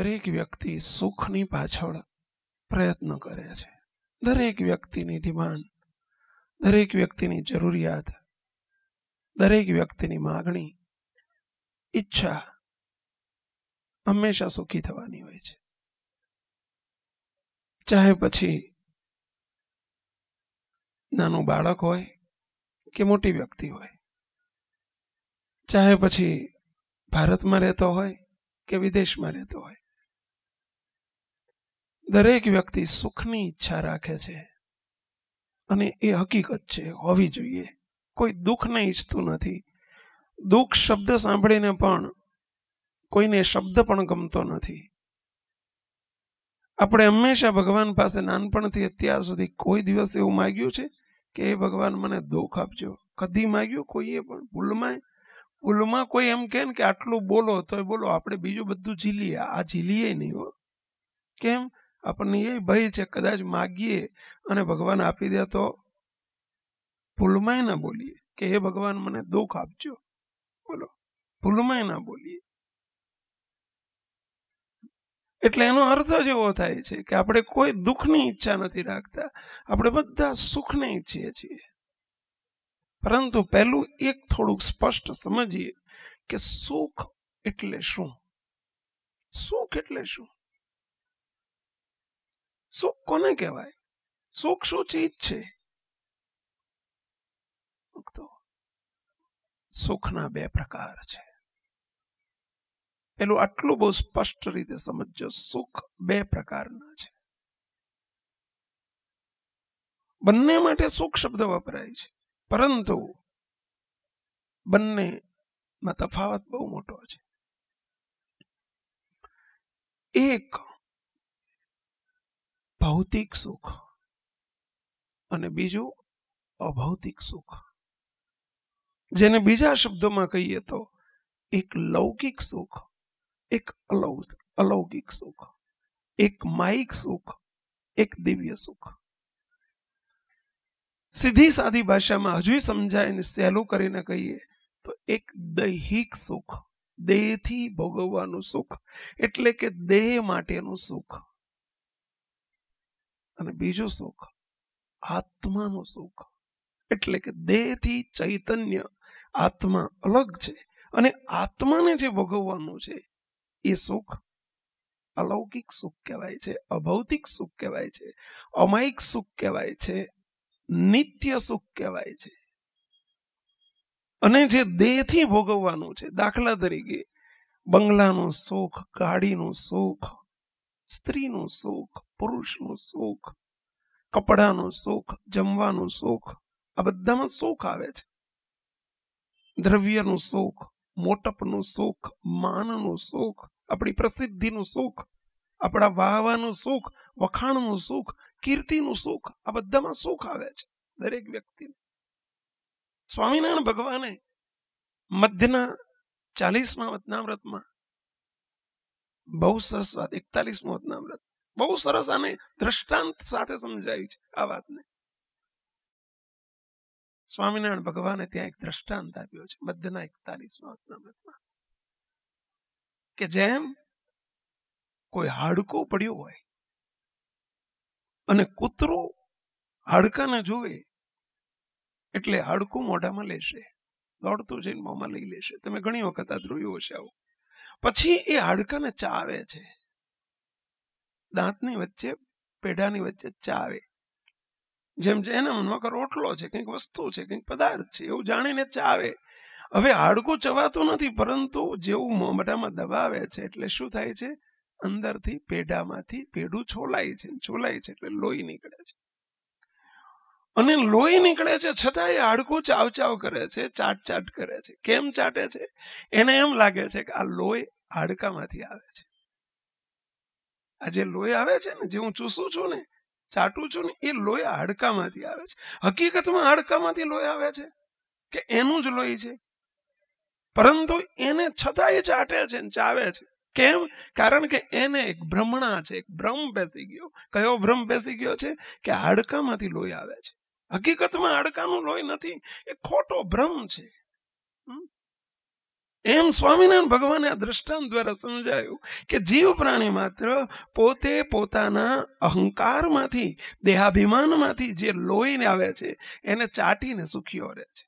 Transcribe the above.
દરેક વ્યક્તિ સુખની પાછળ પ્રયત્ન કરે છે દરેક વ્યક્તિની ડિમાન્ડ દરેક વ્યક્તિની જરૂરિયાત દરેક વ્યક્તિની માગણી ઈચ્છા હંમેશા સુખી થવાની હોય છે ચાહે પછી નાનું બાળક હોય કે મોટી વ્યક્તિ હોય ચાહે પછી ભારતમાં રહેતો હોય કે વિદેશમાં રહેતો હોય દરેક વ્યક્તિ સુખની ઈચ્છા રાખે છે અને એ હકીકત છે હોવી જોઈએ કોઈ દુઃખને ઈચ્છતું નથી દુઃખ શબ્દ સાંભળીને પણ કોઈને શબ્દ પણ ગમતો નથી આપણે હંમેશા ભગવાન પાસે નાનપણથી અત્યાર સુધી કોઈ દિવસ એવું માગ્યું છે કે એ ભગવાન મને દુઃખ આપજો કદી માગ્યું કોઈએ પણ ભૂલમાં ભૂલમાં કોઈ એમ કે ને કે આટલું બોલો તો એ બોલો આપણે બીજું બધું ઝીલીએ આ ઝીલીએ નહીં હો કેમ આપણને એ ભય છે કદાચ માગીએ અને ભગવાન આપી દે તો ભૂલમાંય ના બોલીએ કે હે ભગવાન મને દુઃખ આપજો બોલો ભૂલમાંય ના બોલીએ એટલે એનો અર્થ જ એવો થાય છે કે આપણે કોઈ દુઃખની ઈચ્છા નથી રાખતા આપણે બધા સુખને ઈચ્છીએ છીએ પરંતુ પહેલું એક થોડુંક સ્પષ્ટ સમજીએ કે સુખ એટલે શું સુખ એટલે શું સુખ કોને કહેવાય સુખ શું ચીજ છે સુખના બે પ્રકાર છે પેલું આટલું બહુ સ્પષ્ટ રીતે સમજો સુખ બે પ્રકારના છે બંને માટે સુખ શબ્દ વપરાય છે પરંતુ બંનેમાં તફાવત બહુ મોટો છે એક ભૌતિક સુખ અને બીજું અભૌતિક સુખ જેને બીજા શબ્દોમાં કહીએ તો એક લૌકિક સુખ એક અલૌકિક સુખ એક માયિક સુખ એક દિવ્ય સુખ સીધી સાદી ભાષામાં હજુ સમજાય ને સહેલું કરીને કહીએ તો એક દૈહિક સુખ દેહથી ભોગવવાનું સુખ એટલે કે દેહ માટેનું સુખ અને બીજું સુખ આત્માનું સુખ એટલે કે દેહથી ચૈતન્ય આત્મા અલગ છે અને આત્માને જે ભોગવવાનું છે એ સુખ અલૌકિક સુખ કહેવાય છે અભૌતિક સુખ કહેવાય છે અમાયિક સુખ કહેવાય છે નિત્ય સુખ કહેવાય છે અને જે દેહથી ભોગવવાનું છે દાખલા તરીકે બંગલાનું સુખ ગાડીનું સુખ સ્ત્રીનું સુખ પુરુષનું સુખ કપડાનું સુખ જમવાનું સુખ આ બધામાં સુખ આવે છે દ્રવ્યનું સુખ મોટપનું સુખ માનનું સુખ આપણી પ્રસિદ્ધિનું સુખ આપણા વાહવાનું સુખ વખાણનું સુખ કીર્તિનું સુખ આ બધામાં સુખ આવે છે દરેક વ્યક્તિને સ્વામિનારાયણ ભગવાને મધ્યના ચાલીસમાં વતનાવ્રતમાં બહુ સરસ વાત એકતાલીસમું હતના વ્રત બહુ સરસ આને દ્રષ્ટાંત સાથે સમજાય છે આ વાતને સ્વામિનારાયણ ભગવાને ત્યાં એક દ્રષ્ટાંત આપ્યો છે મધ્યના એકતાલીસમાં હતના વ્રતમાં કે જેમ કોઈ હાડકું પડ્યું હોય અને કૂતરો હાડકાને જુએ એટલે હાડકું મોઢામાં લેશે દોડતું જઈને મોંમાં લઈ લેશે તમે ઘણી વખત આ જોયું હશે આવું પછી એ હાડકાને ચાવે છે દાંતની વચ્ચે પેઢાની વચ્ચે ચાવે જેમ જે એના મનમાં રોટલો છે કંઈક વસ્તુ છે કંઈક પદાર્થ છે એવું જાણીને ચાવે હવે હાડકું ચવાતું નથી પરંતુ જેવું મોમટામાં દબાવે છે એટલે શું થાય છે અંદરથી પેઢામાંથી પેઢું છોલાય છે છોલાય છે એટલે લોહી નીકળે છે અને લોહી નીકળે છે છતાં એ હાડકું ચાવ ચાવ કરે છે ચાટ ચાટ કરે છે કેમ ચાટે છે એને એમ લાગે છે કે આ લોહી હાડકામાંથી આવે છે આ જે લોહી આવે છે ને જે હું ચૂસું છું ને ચાટું છું ને એ લોહી હાડકામાંથી આવે છે હકીકતમાં હાડકામાંથી લોહી આવે છે કે એનું જ લોહી છે પરંતુ એને છતાં એ ચાટે છે ને ચાવે છે કેમ કારણ કે એને એક ભ્રમણા છે એક ભ્રમ બેસી ગયો કયો ભ્રમ બેસી ગયો છે કે હાડકામાંથી લોહી આવે છે હકીકતમાં હાડકાનું લોહી નથી એ ખોટો ભ્રમ છે એમ સ્વામિનારાયણ ભગવાને આ દ્રષ્ટાંત દ્વારા સમજાયું કે જીવ પ્રાણી માત્ર પોતે પોતાના અહંકારમાંથી દેહાભિમાનમાંથી જે લોહીને આવે છે એને ચાટીને સુખીઓ રહે છે